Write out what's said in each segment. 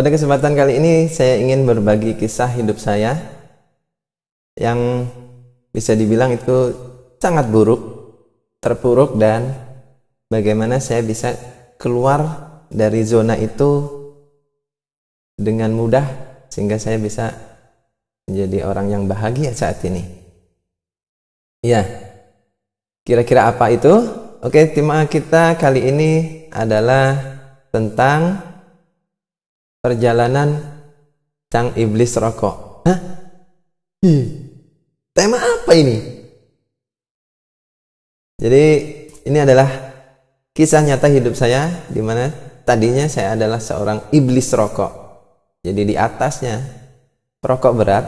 Pada kesempatan kali ini saya ingin berbagi kisah hidup saya yang bisa dibilang itu sangat buruk, terpuruk dan bagaimana saya bisa keluar dari zona itu dengan mudah sehingga saya bisa menjadi orang yang bahagia saat ini. Ya, kira-kira apa itu? Oke, tema kita kali ini adalah tentang perjalanan sang iblis rokok. Hah? Hi. Tema apa ini? Jadi ini adalah kisah nyata hidup saya di mana tadinya saya adalah seorang iblis rokok. Jadi di atasnya perokok berat.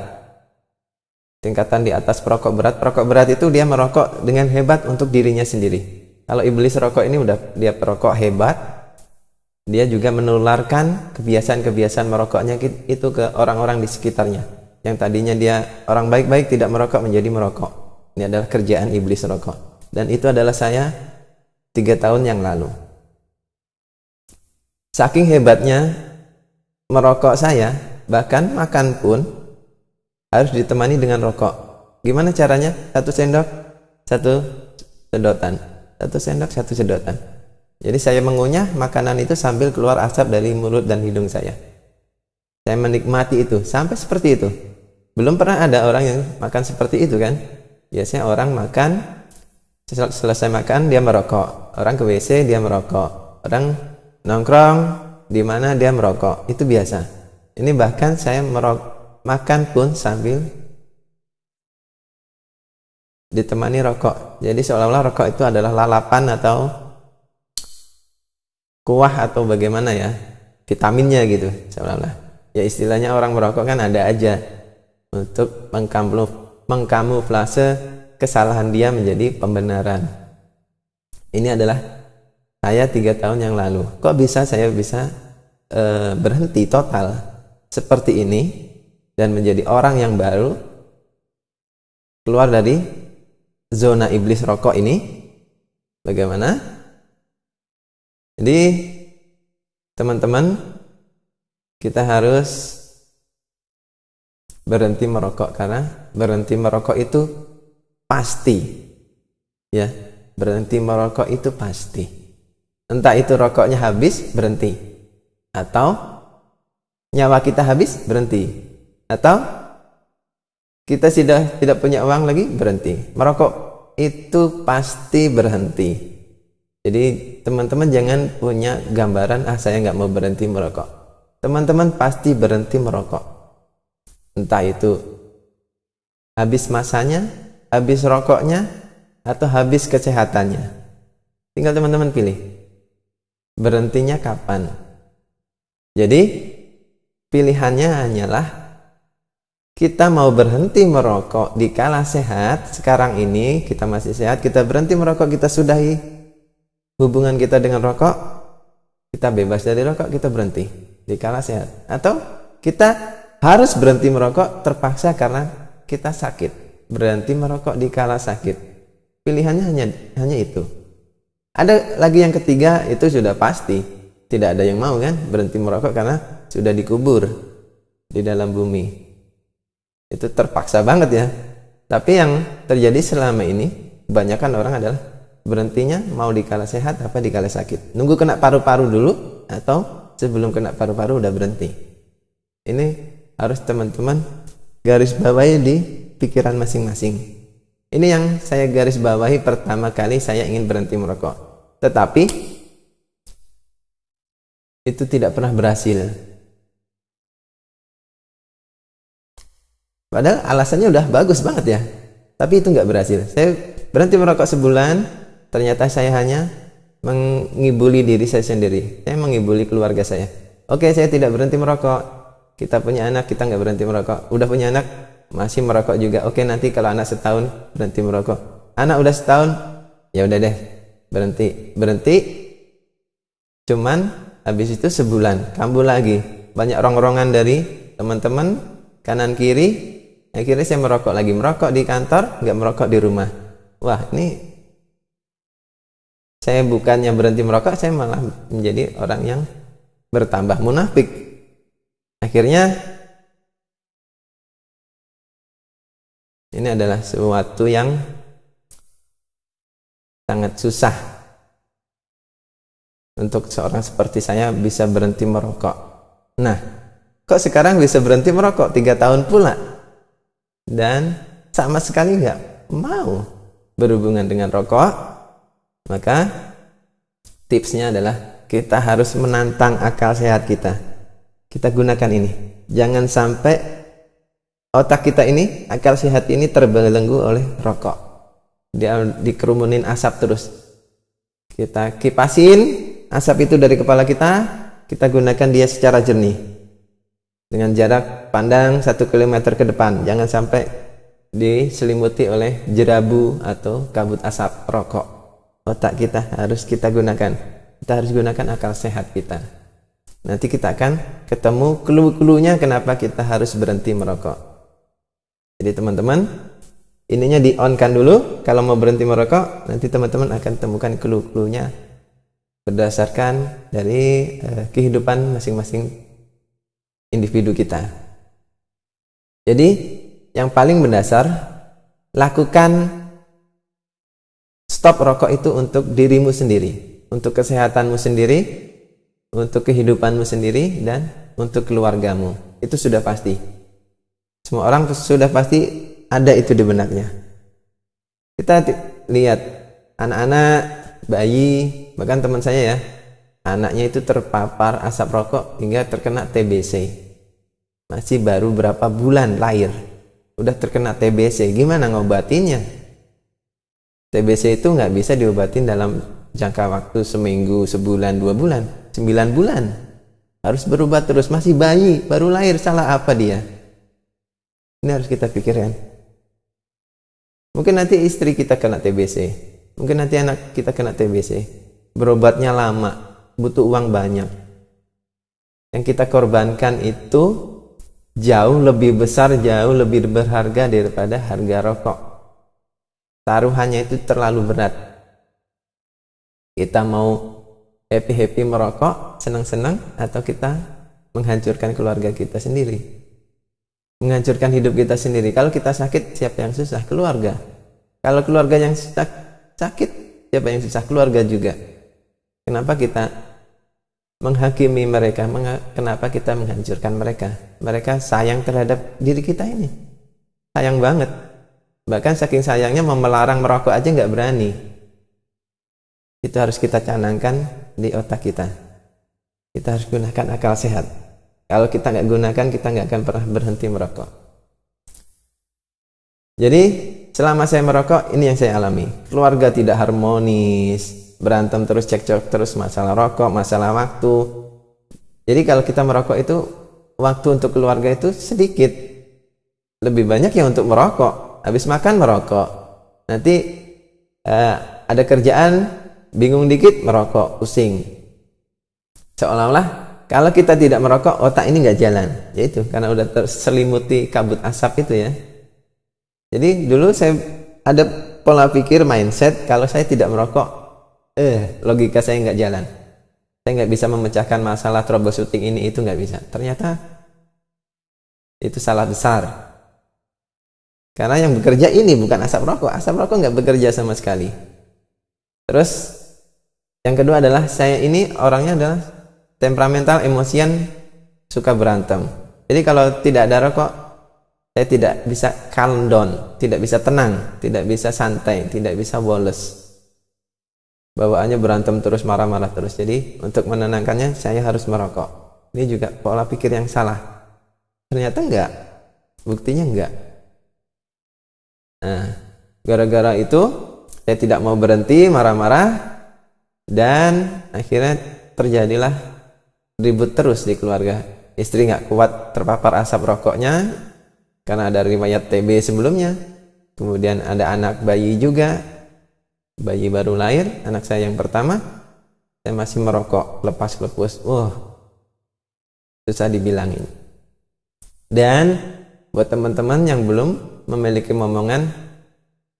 Tingkatan di atas perokok berat, perokok berat itu dia merokok dengan hebat untuk dirinya sendiri. Kalau iblis rokok ini udah dia perokok hebat, dia juga menularkan kebiasaan-kebiasaan merokoknya itu ke orang-orang di sekitarnya yang tadinya dia orang baik-baik tidak merokok menjadi merokok ini adalah kerjaan iblis rokok dan itu adalah saya tiga tahun yang lalu saking hebatnya merokok saya bahkan makan pun harus ditemani dengan rokok gimana caranya satu sendok satu sedotan satu sendok satu sedotan jadi saya mengunyah makanan itu sambil keluar asap dari mulut dan hidung saya. Saya menikmati itu sampai seperti itu. Belum pernah ada orang yang makan seperti itu kan? Biasanya orang makan selesai makan dia merokok, orang ke WC dia merokok, orang nongkrong di mana dia merokok. Itu biasa. Ini bahkan saya merok makan pun sambil ditemani rokok. Jadi seolah-olah rokok itu adalah lalapan atau kuah atau bagaimana ya vitaminnya gitu seolah-olah ya istilahnya orang merokok kan ada aja untuk mengkamuflase kesalahan dia menjadi pembenaran ini adalah saya tiga tahun yang lalu kok bisa saya bisa e, berhenti total seperti ini dan menjadi orang yang baru keluar dari zona iblis rokok ini bagaimana jadi teman-teman kita harus berhenti merokok karena berhenti merokok itu pasti ya berhenti merokok itu pasti entah itu rokoknya habis berhenti atau nyawa kita habis berhenti atau kita sudah tidak punya uang lagi berhenti merokok itu pasti berhenti jadi teman-teman jangan punya gambaran ah saya nggak mau berhenti merokok. Teman-teman pasti berhenti merokok. Entah itu habis masanya, habis rokoknya, atau habis kesehatannya. Tinggal teman-teman pilih. Berhentinya kapan? Jadi pilihannya hanyalah kita mau berhenti merokok di kala sehat sekarang ini kita masih sehat kita berhenti merokok kita sudahi hubungan kita dengan rokok, kita bebas dari rokok, kita berhenti di dikala sehat. Atau kita harus berhenti merokok terpaksa karena kita sakit. Berhenti merokok di dikala sakit. Pilihannya hanya hanya itu. Ada lagi yang ketiga itu sudah pasti tidak ada yang mau kan berhenti merokok karena sudah dikubur di dalam bumi. Itu terpaksa banget ya. Tapi yang terjadi selama ini kebanyakan orang adalah berhentinya mau dikala sehat apa dikala sakit nunggu kena paru-paru dulu atau sebelum kena paru-paru udah berhenti ini harus teman-teman garis bawahi di pikiran masing-masing ini yang saya garis bawahi pertama kali saya ingin berhenti merokok tetapi itu tidak pernah berhasil padahal alasannya udah bagus banget ya tapi itu nggak berhasil saya berhenti merokok sebulan ternyata saya hanya mengibuli diri saya sendiri. Saya mengibuli keluarga saya. Oke, saya tidak berhenti merokok. Kita punya anak, kita nggak berhenti merokok. Udah punya anak, masih merokok juga. Oke, nanti kalau anak setahun berhenti merokok. Anak udah setahun, ya udah deh berhenti berhenti. Cuman habis itu sebulan kambuh lagi. Banyak rongrongan dari teman-teman kanan kiri. Akhirnya saya merokok lagi merokok di kantor, nggak merokok di rumah. Wah, ini saya bukan yang berhenti merokok saya malah menjadi orang yang bertambah munafik akhirnya ini adalah sesuatu yang sangat susah untuk seorang seperti saya bisa berhenti merokok nah kok sekarang bisa berhenti merokok tiga tahun pula dan sama sekali nggak mau berhubungan dengan rokok maka tipsnya adalah kita harus menantang akal sehat kita. Kita gunakan ini. Jangan sampai otak kita ini, akal sehat ini terbelenggu oleh rokok. Dia dikerumunin asap terus. Kita kipasin asap itu dari kepala kita, kita gunakan dia secara jernih. Dengan jarak pandang satu kilometer ke depan. Jangan sampai diselimuti oleh jerabu atau kabut asap rokok otak kita harus kita gunakan. Kita harus gunakan akal sehat kita. Nanti kita akan ketemu clue-cluenya kenapa kita harus berhenti merokok. Jadi teman-teman, ininya di on kan dulu. Kalau mau berhenti merokok, nanti teman-teman akan temukan clue-cluenya berdasarkan dari eh, kehidupan masing-masing individu kita. Jadi, yang paling mendasar, lakukan stop rokok itu untuk dirimu sendiri, untuk kesehatanmu sendiri, untuk kehidupanmu sendiri, dan untuk keluargamu. Itu sudah pasti. Semua orang sudah pasti ada itu di benaknya. Kita lihat anak-anak, bayi, bahkan teman saya ya, anaknya itu terpapar asap rokok hingga terkena TBC. Masih baru berapa bulan lahir, udah terkena TBC. Gimana ngobatinnya? TBC itu nggak bisa diobatin dalam jangka waktu seminggu, sebulan, dua bulan, sembilan bulan. Harus berobat terus, masih bayi, baru lahir, salah apa dia? Ini harus kita pikirkan. Mungkin nanti istri kita kena TBC, mungkin nanti anak kita kena TBC. Berobatnya lama, butuh uang banyak. Yang kita korbankan itu jauh lebih besar, jauh lebih berharga daripada harga rokok taruhannya itu terlalu berat kita mau happy-happy merokok senang-senang atau kita menghancurkan keluarga kita sendiri menghancurkan hidup kita sendiri kalau kita sakit siapa yang susah keluarga kalau keluarga yang sakit siapa yang susah keluarga juga kenapa kita menghakimi mereka, kenapa kita menghancurkan mereka? Mereka sayang terhadap diri kita ini. Sayang banget. Bahkan saking sayangnya memelarang merokok aja nggak berani. Itu harus kita canangkan di otak kita. Kita harus gunakan akal sehat. Kalau kita nggak gunakan, kita nggak akan pernah berhenti merokok. Jadi selama saya merokok, ini yang saya alami. Keluarga tidak harmonis, berantem terus cekcok terus masalah rokok, masalah waktu. Jadi kalau kita merokok itu waktu untuk keluarga itu sedikit. Lebih banyak yang untuk merokok habis makan merokok. Nanti eh, ada kerjaan bingung dikit merokok, pusing. Seolah-olah kalau kita tidak merokok otak ini nggak jalan yaitu karena udah terselimuti kabut asap itu ya jadi dulu saya ada pola pikir mindset kalau saya tidak merokok eh logika saya nggak jalan saya nggak bisa memecahkan masalah troubleshooting ini itu nggak bisa ternyata itu salah besar karena yang bekerja ini bukan asap rokok. Asap rokok nggak bekerja sama sekali. Terus yang kedua adalah saya ini orangnya adalah temperamental, emosian, suka berantem. Jadi kalau tidak ada rokok, saya tidak bisa calm down, tidak bisa tenang, tidak bisa santai, tidak bisa boles. Bawaannya berantem terus, marah-marah terus. Jadi untuk menenangkannya saya harus merokok. Ini juga pola pikir yang salah. Ternyata enggak. Buktinya enggak. Nah, gara-gara itu saya tidak mau berhenti marah-marah dan akhirnya terjadilah ribut terus di keluarga. Istri nggak kuat terpapar asap rokoknya karena ada riwayat TB sebelumnya. Kemudian ada anak bayi juga, bayi baru lahir, anak saya yang pertama. Saya masih merokok, lepas lepas, Uh, susah dibilangin. Dan buat teman-teman yang belum memiliki momongan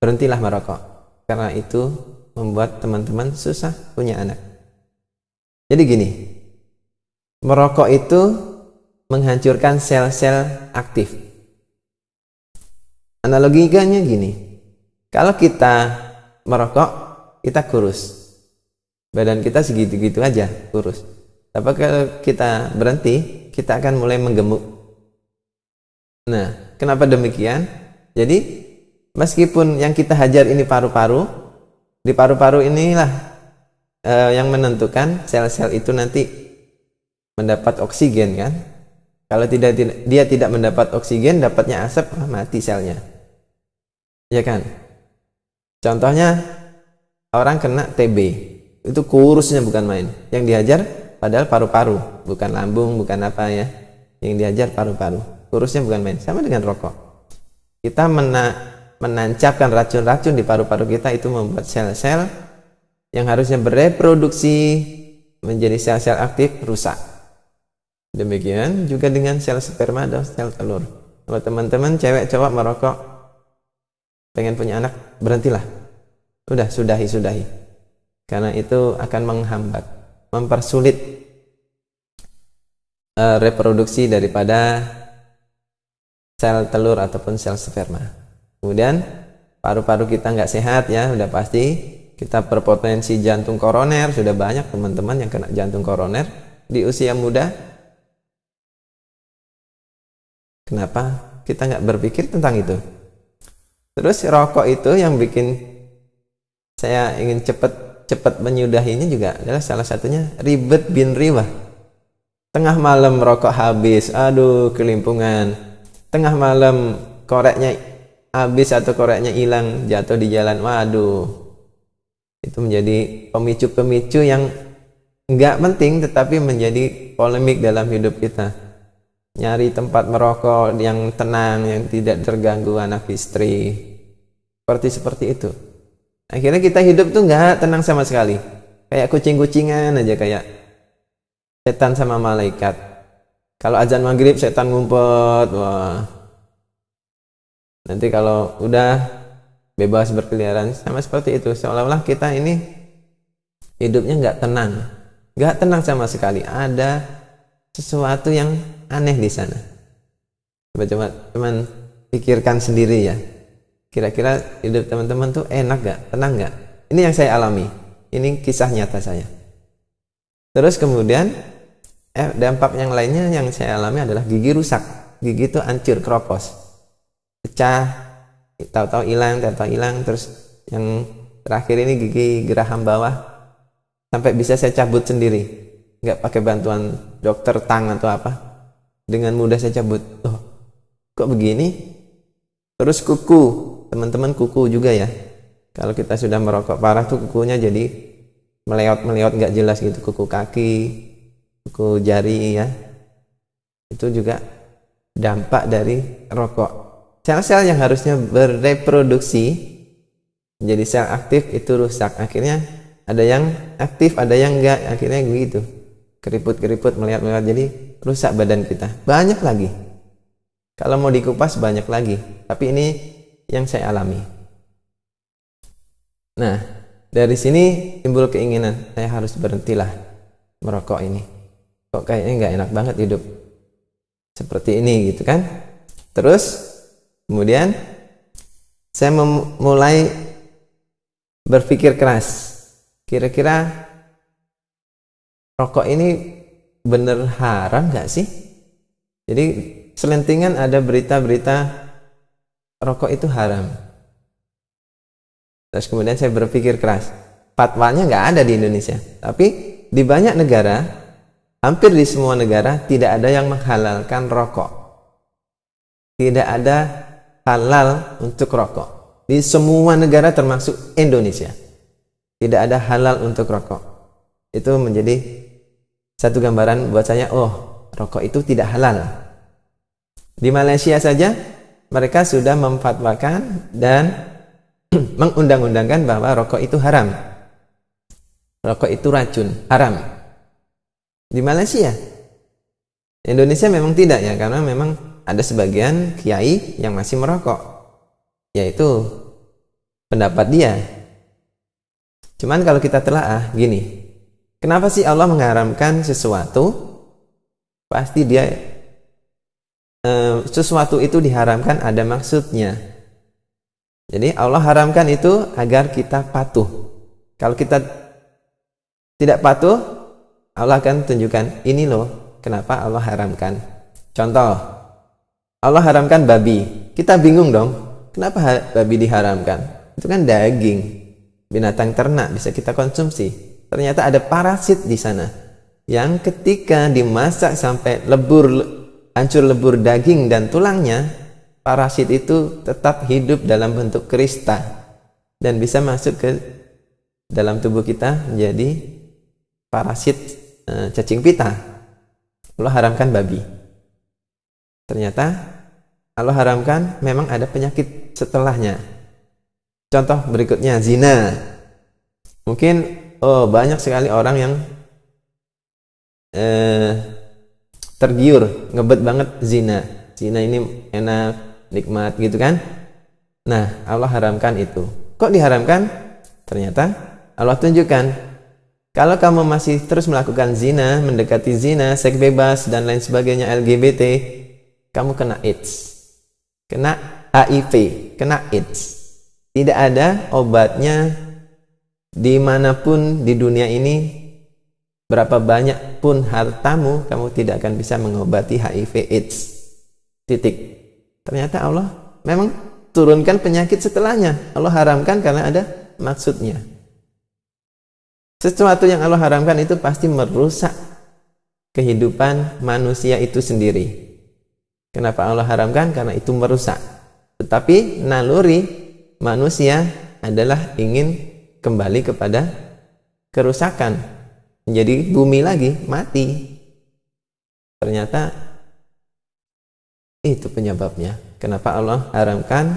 berhentilah merokok karena itu membuat teman-teman susah punya anak. Jadi gini, merokok itu menghancurkan sel-sel aktif. Analoginya gini, kalau kita merokok, kita kurus. Badan kita segitu-gitu aja, kurus. Tapi kalau kita berhenti, kita akan mulai menggemuk. Nah, kenapa demikian? Jadi meskipun yang kita hajar ini paru-paru, di paru-paru inilah eh, yang menentukan sel-sel itu nanti mendapat oksigen kan. Kalau tidak dia tidak mendapat oksigen, dapatnya asap, ah, mati selnya. Ya kan? Contohnya orang kena TB. Itu kurusnya bukan main. Yang dihajar padahal paru-paru, bukan lambung, bukan apa ya. Yang dihajar paru-paru. Kurusnya bukan main. Sama dengan rokok kita mena menancapkan racun-racun di paru-paru kita itu membuat sel-sel yang harusnya bereproduksi menjadi sel-sel aktif rusak. Demikian juga dengan sel sperma dan sel telur. Kalau teman-teman cewek cowok merokok pengen punya anak, berhentilah. Sudah, sudahi, sudahi. Karena itu akan menghambat, mempersulit uh, reproduksi daripada sel telur ataupun sel sperma. Kemudian paru-paru kita nggak sehat ya, udah pasti kita berpotensi jantung koroner. Sudah banyak teman-teman yang kena jantung koroner di usia muda. Kenapa kita nggak berpikir tentang itu? Terus rokok itu yang bikin saya ingin cepet cepat menyudahinya juga adalah salah satunya ribet bin riba. Tengah malam rokok habis, aduh kelimpungan tengah malam koreknya habis atau koreknya hilang jatuh di jalan waduh itu menjadi pemicu-pemicu yang nggak penting tetapi menjadi polemik dalam hidup kita nyari tempat merokok yang tenang yang tidak terganggu anak istri seperti seperti itu akhirnya kita hidup tuh nggak tenang sama sekali kayak kucing-kucingan aja kayak setan sama malaikat kalau azan maghrib setan ngumpet, wah. Nanti kalau udah bebas berkeliaran sama seperti itu, seolah-olah kita ini hidupnya nggak tenang, nggak tenang sama sekali. Ada sesuatu yang aneh di sana. Coba coba teman pikirkan sendiri ya. Kira-kira hidup teman-teman tuh enak nggak, Tenang nggak? Ini yang saya alami. Ini kisah nyata saya. Terus kemudian eh, dampak yang lainnya yang saya alami adalah gigi rusak gigi itu hancur keropos pecah tahu-tahu hilang tahu-tahu hilang terus yang terakhir ini gigi geraham bawah sampai bisa saya cabut sendiri nggak pakai bantuan dokter tang atau apa dengan mudah saya cabut oh kok begini terus kuku teman-teman kuku juga ya kalau kita sudah merokok parah tuh kukunya jadi meleot meleot nggak jelas gitu kuku kaki buku jari ya itu juga dampak dari rokok sel-sel yang harusnya bereproduksi menjadi sel aktif itu rusak akhirnya ada yang aktif ada yang enggak akhirnya begitu keriput-keriput melihat-melihat jadi rusak badan kita banyak lagi kalau mau dikupas banyak lagi tapi ini yang saya alami nah dari sini timbul keinginan saya harus berhentilah merokok ini kok kayaknya nggak enak banget hidup seperti ini gitu kan terus kemudian saya mulai berpikir keras kira-kira rokok ini bener haram nggak sih jadi selentingan ada berita-berita rokok itu haram terus kemudian saya berpikir keras fatwanya nggak ada di Indonesia tapi di banyak negara Hampir di semua negara tidak ada yang menghalalkan rokok. Tidak ada halal untuk rokok. Di semua negara termasuk Indonesia. Tidak ada halal untuk rokok. Itu menjadi satu gambaran buat saya, oh rokok itu tidak halal. Di Malaysia saja mereka sudah memfatwakan dan mengundang-undangkan bahwa rokok itu haram. Rokok itu racun, haram di Malaysia. Indonesia memang tidak ya karena memang ada sebagian kiai yang masih merokok yaitu pendapat dia. Cuman kalau kita telah ah gini, kenapa sih Allah mengharamkan sesuatu? Pasti dia eh, sesuatu itu diharamkan ada maksudnya. Jadi Allah haramkan itu agar kita patuh. Kalau kita tidak patuh, Allah akan tunjukkan ini loh kenapa Allah haramkan. Contoh, Allah haramkan babi. Kita bingung dong, kenapa babi diharamkan? Itu kan daging, binatang ternak bisa kita konsumsi. Ternyata ada parasit di sana yang ketika dimasak sampai lebur hancur lebur daging dan tulangnya, parasit itu tetap hidup dalam bentuk kristal dan bisa masuk ke dalam tubuh kita menjadi parasit Eh, cacing pita. Allah haramkan babi. Ternyata Allah haramkan memang ada penyakit setelahnya. Contoh berikutnya zina. Mungkin oh banyak sekali orang yang eh, tergiur ngebet banget zina. Zina ini enak, nikmat gitu kan? Nah, Allah haramkan itu. Kok diharamkan? Ternyata Allah tunjukkan kalau kamu masih terus melakukan zina, mendekati zina, seks bebas, dan lain sebagainya LGBT, kamu kena AIDS. Kena HIV, kena AIDS. Tidak ada obatnya dimanapun di dunia ini, berapa banyak pun hartamu, kamu tidak akan bisa mengobati HIV AIDS. Titik. Ternyata Allah memang turunkan penyakit setelahnya. Allah haramkan karena ada maksudnya. Sesuatu yang Allah haramkan itu pasti merusak kehidupan manusia itu sendiri. Kenapa Allah haramkan? Karena itu merusak. Tetapi naluri manusia adalah ingin kembali kepada kerusakan. Menjadi bumi lagi, mati. Ternyata itu penyebabnya. Kenapa Allah haramkan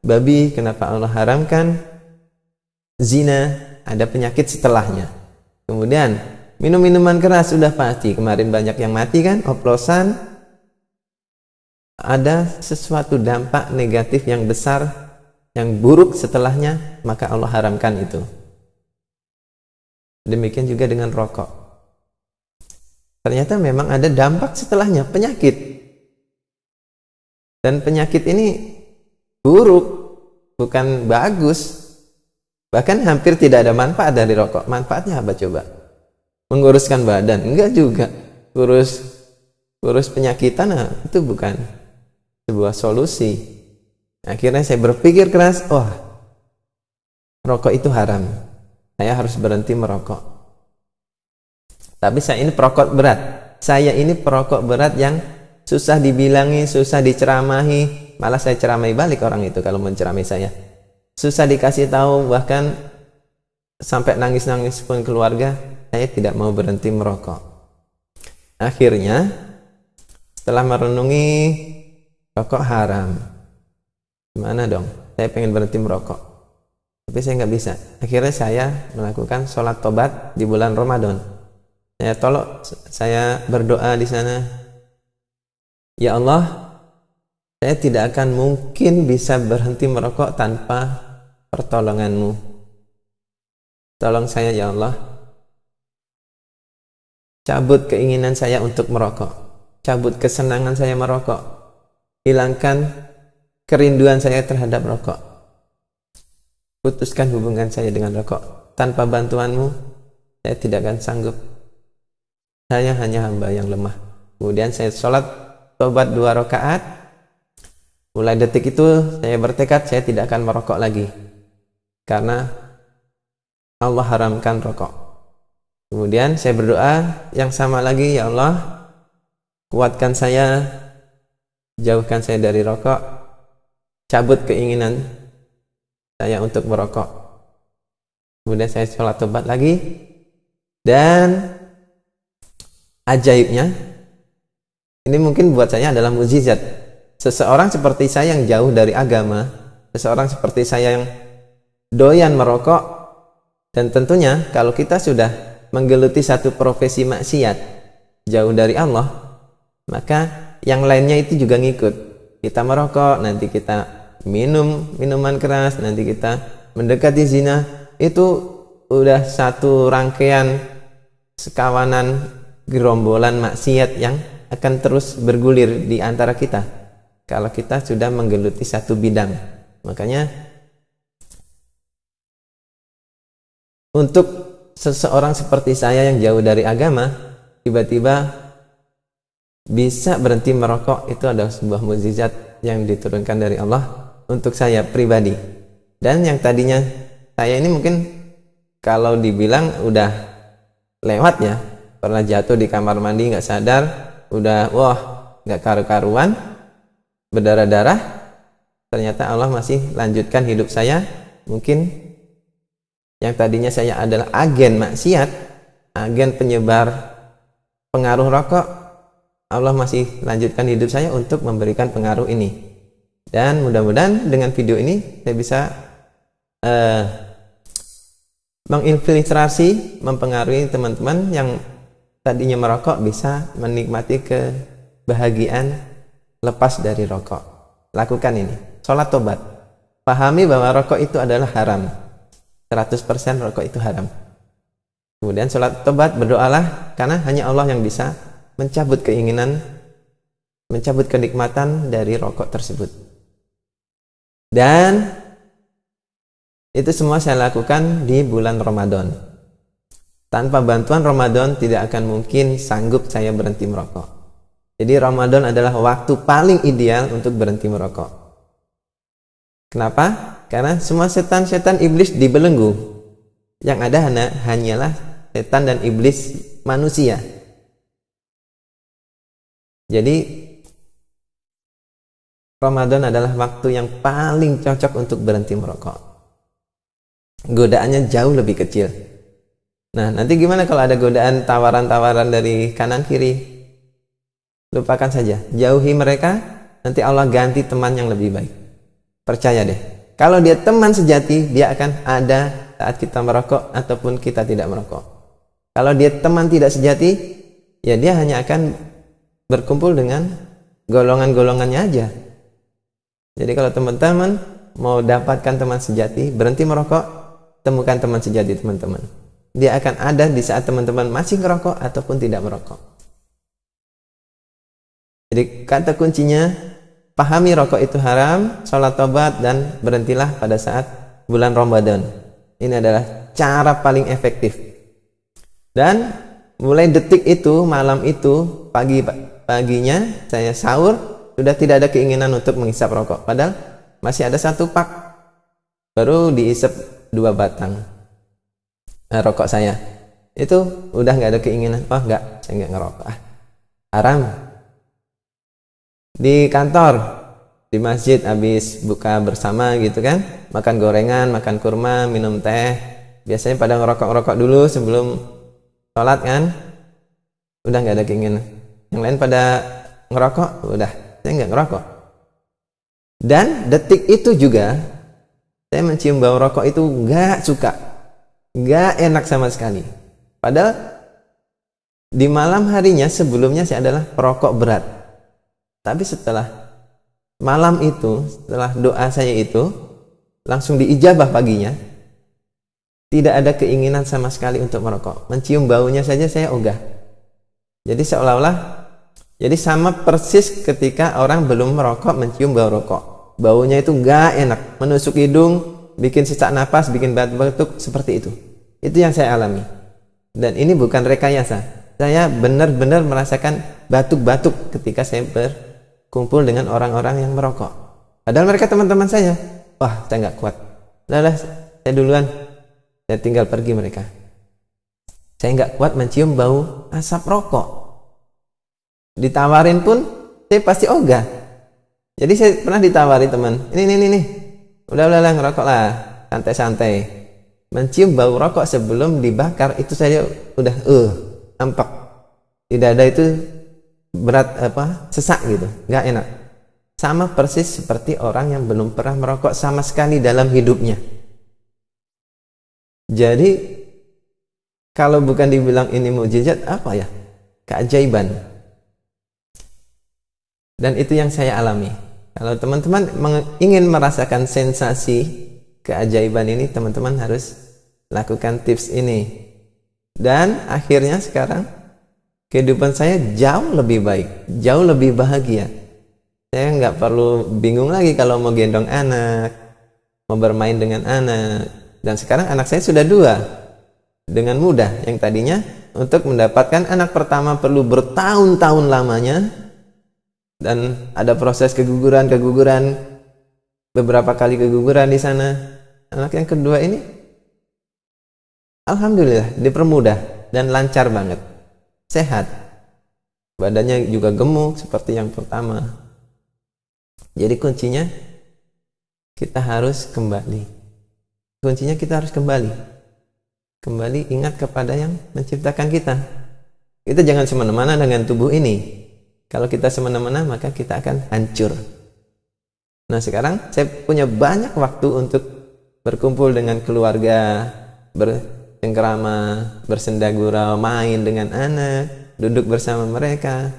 babi? Kenapa Allah haramkan zina? ada penyakit setelahnya. Kemudian minum minuman keras sudah pasti kemarin banyak yang mati kan oplosan ada sesuatu dampak negatif yang besar yang buruk setelahnya maka Allah haramkan itu. Demikian juga dengan rokok. Ternyata memang ada dampak setelahnya penyakit. Dan penyakit ini buruk, bukan bagus Bahkan hampir tidak ada manfaat dari rokok. Manfaatnya apa coba? Menguruskan badan? Enggak juga. Urus urus penyakitan nah, itu bukan sebuah solusi. Akhirnya saya berpikir keras, wah, oh, rokok itu haram. Saya harus berhenti merokok. Tapi saya ini perokok berat. Saya ini perokok berat yang susah dibilangi, susah diceramahi. Malah saya ceramai balik orang itu kalau menceramahi saya susah dikasih tahu bahkan sampai nangis-nangis pun keluarga saya tidak mau berhenti merokok akhirnya setelah merenungi rokok haram gimana dong saya pengen berhenti merokok tapi saya nggak bisa akhirnya saya melakukan sholat tobat di bulan Ramadan saya tolok saya berdoa di sana ya Allah saya tidak akan mungkin bisa berhenti merokok tanpa pertolonganmu. Tolong saya ya Allah. Cabut keinginan saya untuk merokok. Cabut kesenangan saya merokok. Hilangkan kerinduan saya terhadap rokok. Putuskan hubungan saya dengan rokok. Tanpa bantuanmu, saya tidak akan sanggup. Saya hanya hamba yang lemah. Kemudian saya sholat tobat dua rakaat Mulai detik itu saya bertekad saya tidak akan merokok lagi karena Allah haramkan rokok. Kemudian saya berdoa yang sama lagi ya Allah kuatkan saya jauhkan saya dari rokok cabut keinginan saya untuk merokok kemudian saya sholat tobat lagi dan ajaibnya ini mungkin buat saya adalah mujizat Seseorang seperti saya yang jauh dari agama, seseorang seperti saya yang doyan merokok, dan tentunya kalau kita sudah menggeluti satu profesi maksiat jauh dari Allah, maka yang lainnya itu juga ngikut. Kita merokok, nanti kita minum minuman keras, nanti kita mendekati zina. Itu udah satu rangkaian sekawanan gerombolan maksiat yang akan terus bergulir di antara kita kalau kita sudah menggeluti satu bidang. Makanya untuk seseorang seperti saya yang jauh dari agama, tiba-tiba bisa berhenti merokok itu adalah sebuah mukjizat yang diturunkan dari Allah untuk saya pribadi. Dan yang tadinya saya ini mungkin kalau dibilang udah lewat ya, pernah jatuh di kamar mandi nggak sadar, udah wah nggak karu-karuan, berdarah-darah ternyata Allah masih lanjutkan hidup saya mungkin yang tadinya saya adalah agen maksiat agen penyebar pengaruh rokok Allah masih lanjutkan hidup saya untuk memberikan pengaruh ini dan mudah-mudahan dengan video ini saya bisa uh, menginfiltrasi mempengaruhi teman-teman yang tadinya merokok bisa menikmati kebahagiaan lepas dari rokok. Lakukan ini. Sholat tobat. Pahami bahwa rokok itu adalah haram. 100% rokok itu haram. Kemudian sholat tobat berdoalah karena hanya Allah yang bisa mencabut keinginan, mencabut kenikmatan dari rokok tersebut. Dan itu semua saya lakukan di bulan Ramadan. Tanpa bantuan Ramadan tidak akan mungkin sanggup saya berhenti merokok. Jadi Ramadan adalah waktu paling ideal untuk berhenti merokok. Kenapa? Karena semua setan-setan iblis dibelenggu. Yang ada hanya hanyalah setan dan iblis manusia. Jadi Ramadan adalah waktu yang paling cocok untuk berhenti merokok. Godaannya jauh lebih kecil. Nah, nanti gimana kalau ada godaan tawaran-tawaran dari kanan kiri? Lupakan saja, jauhi mereka, nanti Allah ganti teman yang lebih baik. Percaya deh. Kalau dia teman sejati, dia akan ada saat kita merokok ataupun kita tidak merokok. Kalau dia teman tidak sejati, ya dia hanya akan berkumpul dengan golongan-golongannya aja. Jadi kalau teman-teman mau dapatkan teman sejati, berhenti merokok, temukan teman sejati teman-teman. Dia akan ada di saat teman-teman masih merokok ataupun tidak merokok. Jadi kata kuncinya pahami rokok itu haram, sholat tobat dan berhentilah pada saat bulan Ramadan. Ini adalah cara paling efektif. Dan mulai detik itu, malam itu, pagi paginya saya sahur sudah tidak ada keinginan untuk menghisap rokok. Padahal masih ada satu pak baru diisap dua batang nah, rokok saya itu udah nggak ada keinginan wah oh, nggak saya nggak ngerokok ah haram di kantor di masjid habis buka bersama gitu kan makan gorengan makan kurma minum teh biasanya pada ngerokok-rokok dulu sebelum sholat kan udah nggak ada keinginan yang lain pada ngerokok udah saya nggak ngerokok dan detik itu juga saya mencium bau rokok itu nggak suka nggak enak sama sekali padahal di malam harinya sebelumnya saya adalah perokok berat tapi setelah malam itu, setelah doa saya itu, langsung diijabah paginya. Tidak ada keinginan sama sekali untuk merokok. Mencium baunya saja saya ogah. Jadi seolah-olah, jadi sama persis ketika orang belum merokok mencium bau rokok. Baunya itu gak enak, menusuk hidung, bikin sesak nafas, bikin batuk-batuk seperti itu. Itu yang saya alami. Dan ini bukan rekayasa. Saya benar-benar merasakan batuk-batuk ketika saya ber kumpul dengan orang-orang yang merokok. Padahal mereka teman-teman saya. Wah, saya nggak kuat. Lalah, saya duluan. Saya tinggal pergi mereka. Saya nggak kuat mencium bau asap rokok. Ditawarin pun, saya pasti ogah. Jadi saya pernah ditawari teman. Ini, ini, ini, ini. Udah, udah, ngerokok lah. Santai-santai. Mencium bau rokok sebelum dibakar, itu saya udah, eh, uh, nampak. Di dada itu berat apa sesak gitu nggak enak sama persis seperti orang yang belum pernah merokok sama sekali dalam hidupnya jadi kalau bukan dibilang ini mujizat apa ya keajaiban dan itu yang saya alami kalau teman-teman ingin merasakan sensasi keajaiban ini teman-teman harus lakukan tips ini dan akhirnya sekarang kehidupan saya jauh lebih baik, jauh lebih bahagia. Saya nggak perlu bingung lagi kalau mau gendong anak, mau bermain dengan anak. Dan sekarang anak saya sudah dua, dengan mudah. Yang tadinya untuk mendapatkan anak pertama perlu bertahun-tahun lamanya dan ada proses keguguran-keguguran beberapa kali keguguran di sana. Anak yang kedua ini alhamdulillah dipermudah dan lancar banget sehat. Badannya juga gemuk seperti yang pertama. Jadi kuncinya kita harus kembali. Kuncinya kita harus kembali. Kembali ingat kepada yang menciptakan kita. Kita jangan semena-mena dengan tubuh ini. Kalau kita semena-mena maka kita akan hancur. Nah sekarang saya punya banyak waktu untuk berkumpul dengan keluarga, ber, bersenda gurau, main dengan anak, duduk bersama mereka,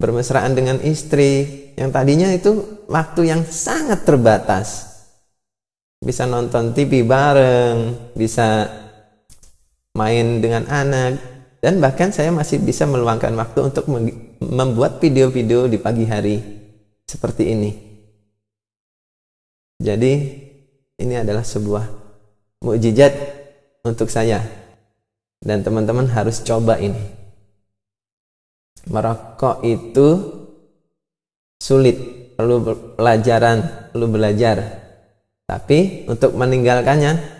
bermesraan dengan istri, yang tadinya itu waktu yang sangat terbatas. Bisa nonton TV bareng, bisa main dengan anak, dan bahkan saya masih bisa meluangkan waktu untuk membuat video-video di pagi hari seperti ini. Jadi, ini adalah sebuah mukjizat untuk saya. Dan teman-teman harus coba ini. Merokok itu sulit, perlu pelajaran, perlu belajar. Tapi untuk meninggalkannya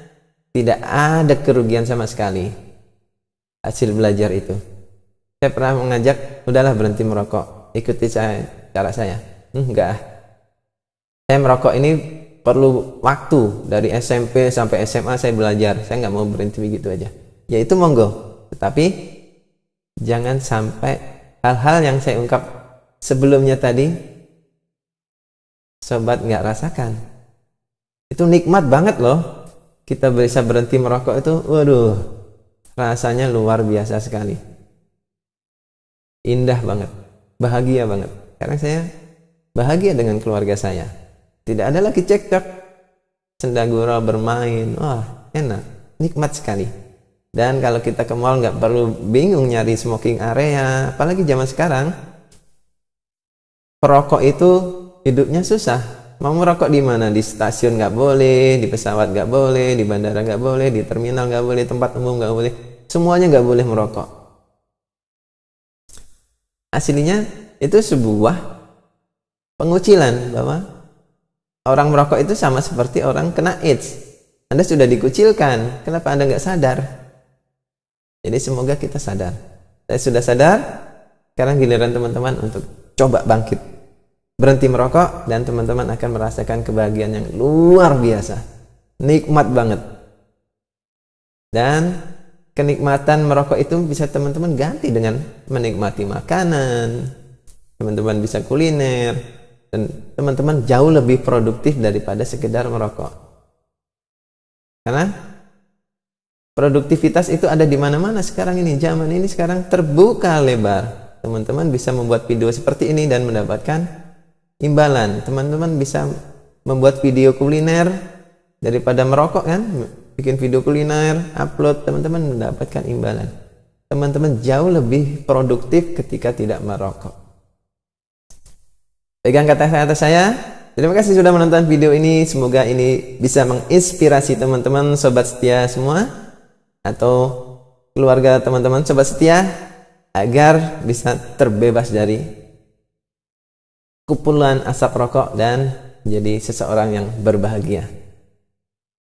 tidak ada kerugian sama sekali hasil belajar itu. Saya pernah mengajak, udahlah berhenti merokok, ikuti saya, cara saya. Enggak. Saya merokok ini perlu waktu dari SMP sampai SMA saya belajar saya nggak mau berhenti begitu aja ya itu monggo tetapi jangan sampai hal-hal yang saya ungkap sebelumnya tadi sobat nggak rasakan itu nikmat banget loh kita bisa berhenti merokok itu waduh rasanya luar biasa sekali indah banget bahagia banget Sekarang saya bahagia dengan keluarga saya tidak ada lagi cekcok. Sendagura bermain, wah enak, nikmat sekali. Dan kalau kita ke mall nggak perlu bingung nyari smoking area, apalagi zaman sekarang. Perokok itu hidupnya susah, mau merokok di mana di stasiun nggak boleh di pesawat nggak boleh di bandara nggak boleh di terminal nggak boleh tempat umum nggak boleh semuanya nggak boleh merokok aslinya itu sebuah pengucilan bahwa Orang merokok itu sama seperti orang kena AIDS. Anda sudah dikucilkan. Kenapa Anda nggak sadar? Jadi semoga kita sadar. Saya sudah sadar. Sekarang giliran teman-teman untuk coba bangkit. Berhenti merokok dan teman-teman akan merasakan kebahagiaan yang luar biasa. Nikmat banget. Dan kenikmatan merokok itu bisa teman-teman ganti dengan menikmati makanan. Teman-teman bisa kuliner, dan teman-teman jauh lebih produktif daripada sekedar merokok. Karena produktivitas itu ada di mana-mana sekarang ini. Zaman ini sekarang terbuka lebar. Teman-teman bisa membuat video seperti ini dan mendapatkan imbalan. Teman-teman bisa membuat video kuliner daripada merokok kan? Bikin video kuliner, upload, teman-teman mendapatkan imbalan. Teman-teman jauh lebih produktif ketika tidak merokok. Pegang kata-kata saya. Terima kasih sudah menonton video ini. Semoga ini bisa menginspirasi teman-teman sobat setia semua atau keluarga teman-teman sobat setia agar bisa terbebas dari kumpulan asap rokok dan menjadi seseorang yang berbahagia.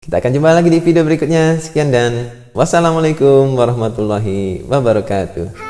Kita akan jumpa lagi di video berikutnya. Sekian dan wassalamualaikum warahmatullahi wabarakatuh.